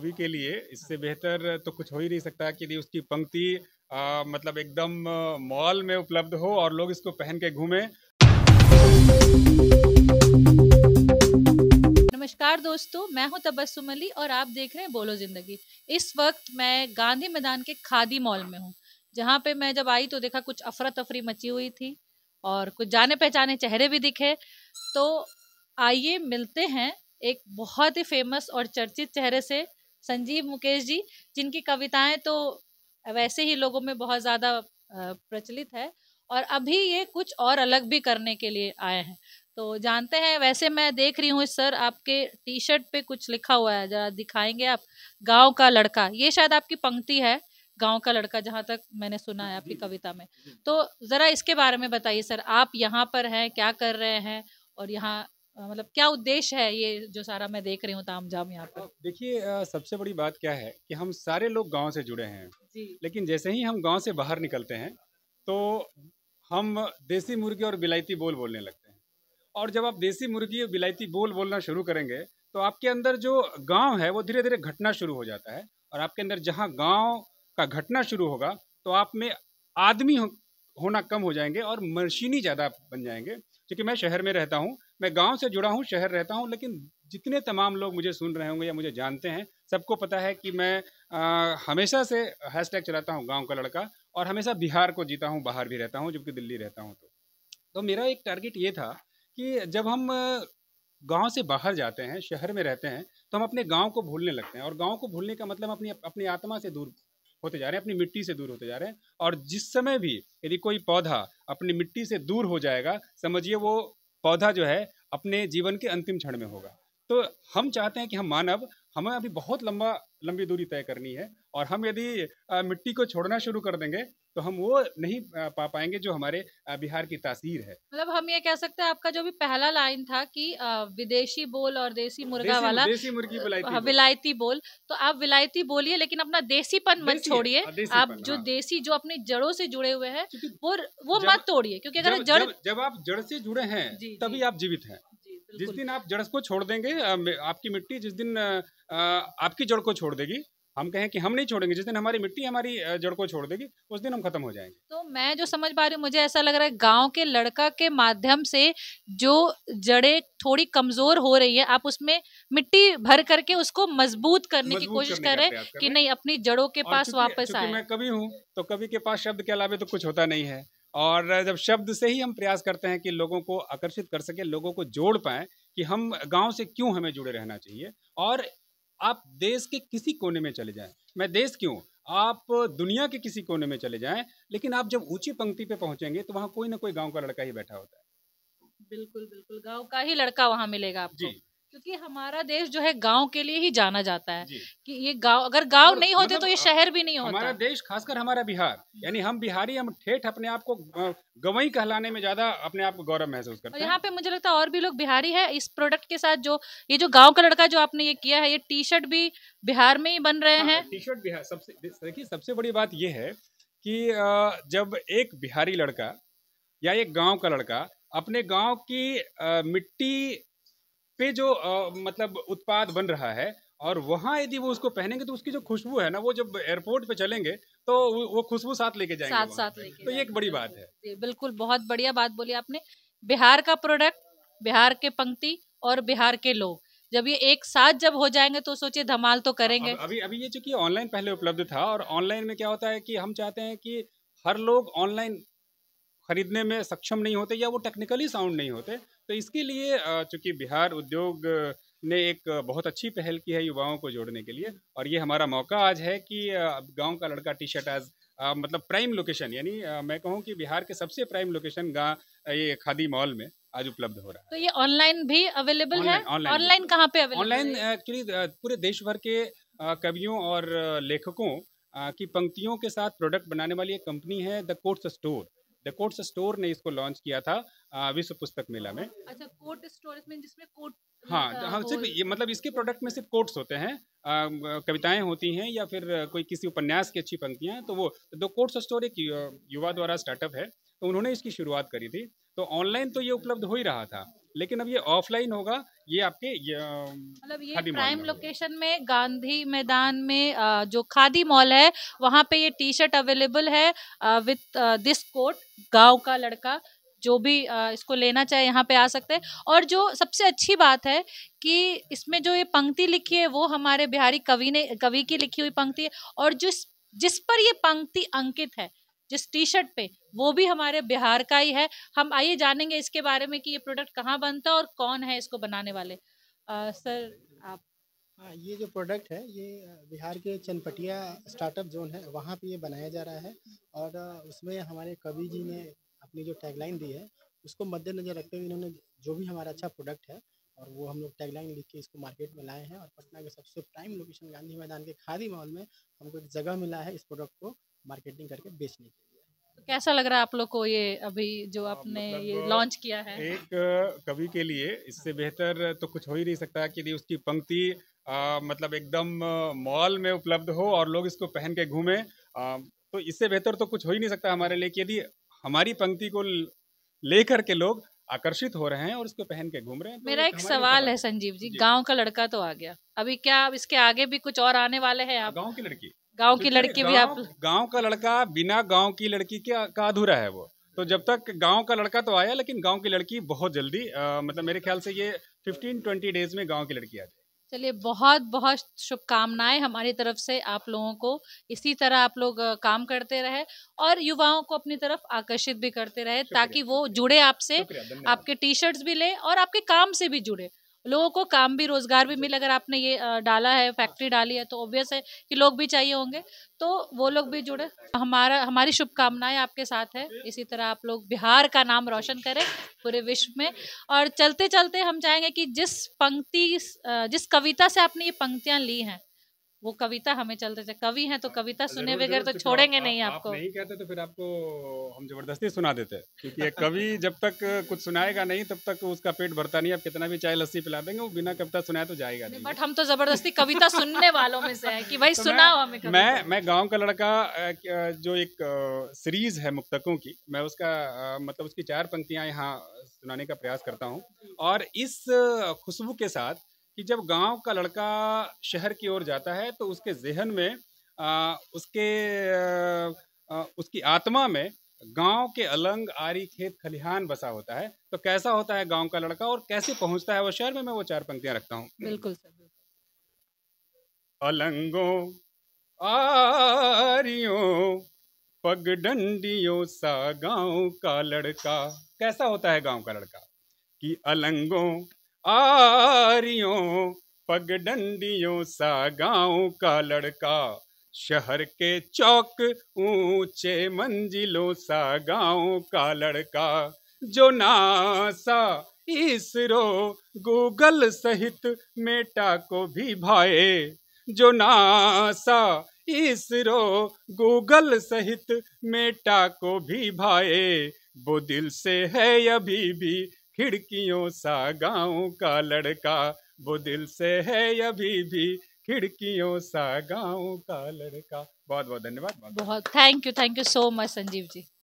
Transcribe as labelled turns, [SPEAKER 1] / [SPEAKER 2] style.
[SPEAKER 1] कवि के लिए इससे बेहतर तो कुछ हो ही नहीं सकता कि उसकी पंक्ति आ, मतलब एकदम मॉल में उपलब्ध हो और लोग इसको पहन के घूमें
[SPEAKER 2] नमस्कार दोस्तों मैं हूं तबस्सुम अली और आप देख रहे हैं बोलो ज़िंदगी इस वक्त मैं गांधी मैदान के खादी मॉल में हूं जहां पे मैं जब आई तो देखा कुछ अफरा तफरी मची हुई थी और कुछ जाने पहचाने चेहरे भी दिखे तो आइए मिलते हैं एक बहुत ही फेमस और चर्चित चेहरे से संजीव मुकेश जी जिनकी कविताएं तो वैसे ही लोगों में बहुत ज़्यादा प्रचलित है और अभी ये कुछ और अलग भी करने के लिए आए हैं तो जानते हैं वैसे मैं देख रही हूँ सर आपके टी शर्ट पे कुछ लिखा हुआ है जरा दिखाएंगे आप गांव का लड़का ये शायद आपकी पंक्ति है गांव का लड़का जहाँ तक मैंने सुना है आपकी कविता में तो ज़रा इसके बारे में बताइए सर आप यहाँ पर हैं क्या कर रहे हैं और यहाँ मतलब क्या उद्देश्य है ये जो सारा मैं देख रही हूँ जाम यहाँ पर
[SPEAKER 1] देखिए सबसे बड़ी बात क्या है कि हम सारे लोग गांव से जुड़े हैं लेकिन जैसे ही हम गांव से बाहर निकलते हैं तो हम देसी मुर्गी और बिलायती बोल बोलने लगते हैं और जब आप देसी मुर्गी और बिलायती बोल बोलना शुरू करेंगे तो आपके अंदर जो गाँव है वो धीरे धीरे घटना शुरू हो जाता है और आपके अंदर जहाँ गाँव का घटना शुरू होगा तो आप में आदमी होना कम हो जाएंगे और मशीनी ज़्यादा बन जाएंगे क्योंकि मैं शहर में रहता हूँ मैं गांव से जुड़ा हूं शहर रहता हूं लेकिन जितने तमाम लोग मुझे सुन रहे होंगे या मुझे जानते हैं सबको पता है कि मैं आ, हमेशा से हैशटैग चलाता हूँ गाँव का लड़का और हमेशा बिहार को जीता हूँ बाहर भी रहता हूँ जबकि दिल्ली रहता हूँ तो तो मेरा एक टारगेट ये था कि जब हम गांव से बाहर जाते हैं शहर में रहते हैं तो हम अपने गाँव को भूलने लगते हैं और गाँव को भूलने का मतलब अपनी अपनी आत्मा से दूर होते जा रहे हैं अपनी मिट्टी से दूर होते जा रहे हैं और जिस समय भी यदि कोई पौधा अपनी मिट्टी से दूर हो जाएगा समझिए वो पौधा जो है अपने जीवन के अंतिम क्षण में होगा तो हम चाहते हैं कि हम मानव हमें अभी बहुत लंबा लंबी दूरी तय करनी है और हम यदि मिट्टी को छोड़ना शुरू कर देंगे तो हम वो नहीं पा पाएंगे जो हमारे बिहार की तासीर है
[SPEAKER 2] मतलब हम ये कह सकते हैं आपका जो भी पहला लाइन था कि विदेशी बोल और देसी मुर्गा देशी, वाला देशी
[SPEAKER 1] मुर्गी विलायती हाँ, बोल। विलायती
[SPEAKER 2] बोल तो आप विलायती बोलिए लेकिन अपना देसीपन मत छोड़िए हाँ, आप हाँ। जो हाँ। देसी जो अपनी जड़ों से जुड़े हुए हैं वो वो मत तोड़िए क्योंकि अगर जड़
[SPEAKER 1] जब आप जड़ से जुड़े हैं तभी आप जीवित हैं जिस दिन आप जड़ को छोड़ देंगे आपकी मिट्टी जिस दिन आपकी जड़ को छोड़ देगी हम कहें कि हम नहीं छोड़ेंगे जिस दिन हमारी मिट्टी हमारी जड़ को छोड़ देगी उस दिन हम खत्म हो जाएंगे
[SPEAKER 2] तो मैं जो समझ पा रही हूँ मुझे ऐसा लग रहा है गांव के लड़का के माध्यम से जो जड़े थोड़ी कमजोर हो रही है आप उसमें मिट्टी भर करके उसको मजबूत करने मजबूत की कोशिश कर रहे हैं कि नहीं अपनी जड़ों के पास वापस आए मैं
[SPEAKER 1] कभी हूँ तो कभी के पास शब्द के अलावा तो कुछ होता नहीं है और जब शब्द से ही हम प्रयास करते हैं कि लोगों को आकर्षित कर सकें लोगों को जोड़ पाए कि हम गाँव से क्यों हमें जुड़े रहना चाहिए और आप देश के किसी कोने में चले जाएं मैं देश क्यों आप दुनिया के किसी कोने में चले जाएं लेकिन आप जब ऊंची पंक्ति पे पहुंचेंगे तो वहाँ कोई ना कोई गांव का लड़का ही बैठा होता है
[SPEAKER 2] बिल्कुल बिल्कुल गांव का ही लड़का वहाँ मिलेगा आपको जी क्योंकि हमारा देश जो है गांव के लिए ही जाना जाता है कि ये गांव अगर गांव नहीं होते मतलब तो ये शहर भी नहीं होता हमारा
[SPEAKER 1] देश खासकर हमारा बिहार यानी हम बिहारी हम ठेठ अपने आप को गवई कहलाने में ज्यादा अपने आप को गौरव महसूस करते हैं यहाँ
[SPEAKER 2] पे मुझे लगता है और भी लोग बिहारी है इस प्रोडक्ट के साथ जो ये जो गाँव का लड़का जो आपने ये किया है ये टी शर्ट भी बिहार में ही बन रहे हाँ, हैं
[SPEAKER 1] टी शर्ट बिहार सबसे देखिए सबसे बड़ी बात ये है कि जब एक बिहारी लड़का या एक गाँव का लड़का अपने गाँव की मिट्टी पे जो आ, मतलब उत्पाद बन रहा है और वहाँ यदि वो उसको पहनेंगे तो उसकी जो खुशबू है ना वो जब एयरपोर्ट पे चलेंगे तो वो खुशबू साथ लेके जाएंगे साथ साथ लेके तो ये एक बड़ी बात
[SPEAKER 2] है बिल्कुल बहुत बढ़िया बात बोली आपने बिहार का प्रोडक्ट बिहार के पंक्ति और बिहार के लोग जब ये एक साथ जब हो जाएंगे तो सोचिए धमाल तो करेंगे अभी
[SPEAKER 1] अभी ये चूंकि ऑनलाइन पहले उपलब्ध था और ऑनलाइन में क्या होता है कि हम चाहते हैं कि हर लोग ऑनलाइन खरीदने में सक्षम नहीं होते या वो टेक्निकली साउंड नहीं होते तो इसके लिए चूँकि बिहार उद्योग ने एक बहुत अच्छी पहल की है युवाओं को जोड़ने के लिए और ये हमारा मौका आज है कि गांव का लड़का टी शर्ट आज मतलब प्राइम लोकेशन यानी मैं कहूँ कि बिहार के सबसे प्राइम लोकेशन गाँव ये खादी मॉल में आज उपलब्ध हो रहा है
[SPEAKER 2] तो ये ऑनलाइन भी अवेलेबल है ऑनलाइन कहाँ पे ऑनलाइन
[SPEAKER 1] एक्चुअली पूरे देश भर के कवियों और लेखकों की पंक्तियों के साथ प्रोडक्ट बनाने वाली एक कंपनी है the courts store the court store ने इसको लॉन्च किया था विश्व पुस्तक मेला में
[SPEAKER 2] अच्छा कोर्ट स्टोर जिसमें कोर्ट हाँ हाँ सिर्फ ये
[SPEAKER 1] मतलब इसके प्रोडक्ट में सिर्फ कोट्स होते हैं कविताएं होती हैं या फिर कोई किसी उपन्यास की अच्छी पंक्तियाँ तो वो दो कोट्स स्टोर एक युवा द्वारा स्टार्टअप है तो उन्होंने इसकी शुरुआत करी थी तो ऑनलाइन तो ये उपलब्ध हो ही रहा था लेकिन अब ये ऑफलाइन होगा ये आपके मतलब
[SPEAKER 2] ये, प्राइम लोकेशन में गांधी मैदान में जो खादी मॉल है वहाँ पे ये टी शर्ट अवेलेबल है विद दिस कोट गांव का लड़का जो भी इसको लेना चाहे यहाँ पे आ सकते हैं और जो सबसे अच्छी बात है कि इसमें जो ये पंक्ति लिखी है वो हमारे बिहारी कवि ने कवि की लिखी हुई पंक्ति है और जिस जिस पर ये पंक्ति अंकित है जिस टी शर्ट पे वो भी हमारे बिहार का ही है हम आइए जानेंगे इसके बारे में कि ये प्रोडक्ट कहाँ बनता है और कौन है इसको बनाने वाले आ, सर आप
[SPEAKER 1] हाँ, ये जो प्रोडक्ट है ये बिहार के चनपटिया स्टार्टअप जोन है वहाँ पे ये बनाया जा रहा है और उसमें हमारे कवि जी ने अपनी जो टैगलाइन दी है उसको मद्देनजर रखते हुए इन्होंने जो भी हमारा अच्छा प्रोडक्ट है और वो हम लोग टैगलाइन लिख के इसको मार्केट में लाए हैं और पटना के सबसे प्राइम लोकेशन गांधी मैदान के खादी मॉल में हमको एक जगह मिला है इस प्रोडक्ट को मार्केटिंग करके बेचने के लिए
[SPEAKER 2] तो कैसा लग रहा है आप लोग को ये अभी जो हाँ, आपने मतलब ये लॉन्च किया है
[SPEAKER 1] एक कवि के लिए इससे बेहतर तो कुछ हो ही नहीं सकता कि यदि उसकी पंक्ति आ, मतलब एकदम मॉल में उपलब्ध हो और लोग इसको पहन के घूमे तो इससे बेहतर तो कुछ हो ही नहीं सकता हमारे लिए यदि हमारी पंक्ति को लेकर के लोग आकर्षित हो रहे हैं और उसको पहन के घूम रहे हैं तो मेरा एक सवाल है
[SPEAKER 2] संजीव जी, जी। गांव का लड़का तो आ गया अभी क्या इसके आगे भी कुछ और आने वाले हैं आप गांव की लड़की गांव की लड़की भी आप
[SPEAKER 1] गांव का लड़का बिना गांव की लड़की के का अधूरा है वो तो जब तक गांव का लड़का तो आया लेकिन गांव की लड़की बहुत जल्दी आ, मतलब मेरे ख्याल से ये 15-20 डेज में गांव की लड़की आ जाए
[SPEAKER 2] चलिए बहुत बहुत शुभकामनाएं हमारी तरफ से आप लोगों को इसी तरह आप लोग काम करते रहे और युवाओं को अपनी तरफ आकर्षित भी करते रहे ताकि वो जुड़े आपसे आपके टी शर्ट्स भी लें और आपके काम से भी जुड़े लोगों को काम भी रोजगार भी मिले अगर आपने ये डाला है फैक्ट्री हाँ। डाली है तो ऑब्वियस है कि लोग भी चाहिए होंगे तो वो लोग भी जुड़े हमारा हमारी शुभकामनाएं आपके साथ है इसी तरह आप लोग बिहार का नाम रोशन करें पूरे विश्व में और चलते चलते हम चाहेंगे कि जिस पंक्ति जिस कविता से आपने ये पंक्तियाँ ली हैं वो कविता हमें चलते चल कवि हैं तो हाँ, कविता सुने बगैर तो छोड़ेंगे आ, नहीं आपको आप नहीं
[SPEAKER 1] कहते तो फिर आपको हम जबरदस्ती सुना देते क्योंकि एक कवि जब तक कुछ सुनाएगा नहीं तब तक उसका पेट भरता नहीं आप कितना भी चाय लस्सी पिला देंगे वो बिना कविता सुनाए तो जाएगा नहीं बट
[SPEAKER 2] हम तो जबरदस्ती कविता सुनने वालों में से है की भाई तो सुनाओ हमें मैं
[SPEAKER 1] मैं गाँव का लड़का जो एक सीरीज है मुक्तकों की मैं उसका मतलब उसकी चार पंक्तियाँ यहाँ सुनाने का प्रयास करता हूँ और इस खुशबू के साथ कि जब गांव का लड़का शहर की ओर जाता है तो उसके जहन में आ, उसके आ, उसकी आत्मा में गांव के अलंग आरी खेत खलिहान बसा होता है तो कैसा होता है गांव का लड़का और कैसे पहुंचता है वो शहर में मैं वो चार पंक्तियां रखता हूं बिल्कुल सर अलंगों आरियों पगडंडियों सा गांव का लड़का कैसा होता है गांव का लड़का कि अलंगों आरियों पगडंडियों सा गांव का लड़का शहर के चौक ऊंचे मंजिलों सा गांव का लड़का जो नासा इसरो गूगल सहित मेटा को भी भाए जो नासा इसरो गूगल सहित मेटा को भी भाए वो दिल से है अभी भी खिड़कियों सा गाँव का लड़का वो दिल से है अभी भी खिड़कियों सा गाँव का लड़का बहुत बहुत धन्यवाद बहुत
[SPEAKER 2] thank you thank you so much Sanjeev ji